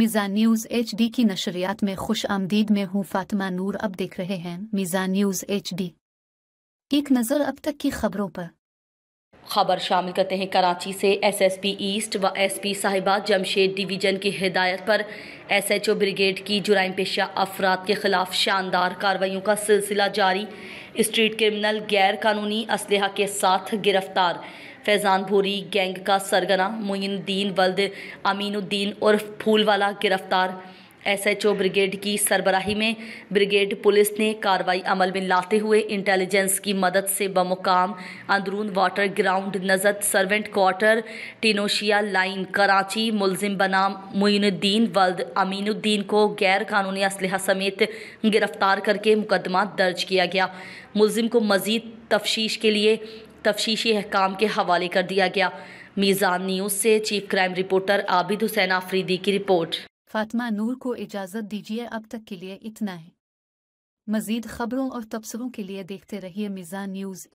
मिज़ा news H D की नशरियात में खुश आमदीद में हूँ फातिमा नूर अब देख रहे हैं मिज़ा न्यूज़ एच डी एक नज़र अब तक की खबरों पर खबर शामिल करते हैं कराची से एसएसपी ईस्ट व एसपी साहिबा जमशेद डिवीज़न की हिदायत पर एसएचओ ब्रिगेड की जुराइम पेशा अफराद के खिलाफ शानदार कार्रवाई का सिलसिला जारी स्ट्रीट क्रिमिनल गैर कानूनी इसल के साथ गिरफ्तार फैज़ान भूरी गैंग का सरगना मोइनुद्दीन वल्द अमीनुद्दीन और फूलवाला गिरफ्तार एसएचओ ब्रिगेड की सरबराही में ब्रिगेड पुलिस ने कार्रवाई अमल में लाते हुए इंटेलिजेंस की मदद से बमुकाम अंदरून वाटर ग्राउंड नजर सर्वेंट क्वार्टर टिनोशिया लाइन कराची मुलजिम बनाम मुइनुद्दीन वल्द अमीनुद्दीन को गैर कानूनी असलह समेत गिरफ्तार करके मुकदमा दर्ज किया गया मुलजिम को मजीद तफशीश के लिए तफ्शीशी अहकाम के हवाले कर दिया गया मीज़ान न्यूज़ से chief crime reporter Abid Hussain Afridi की रिपोर्ट फातिमा नूर को इजाज़त दीजिए अब तक के लिए इतना है मजीद खबरों और तबसरों के लिए देखते रहिए मिज़ान न्यूज़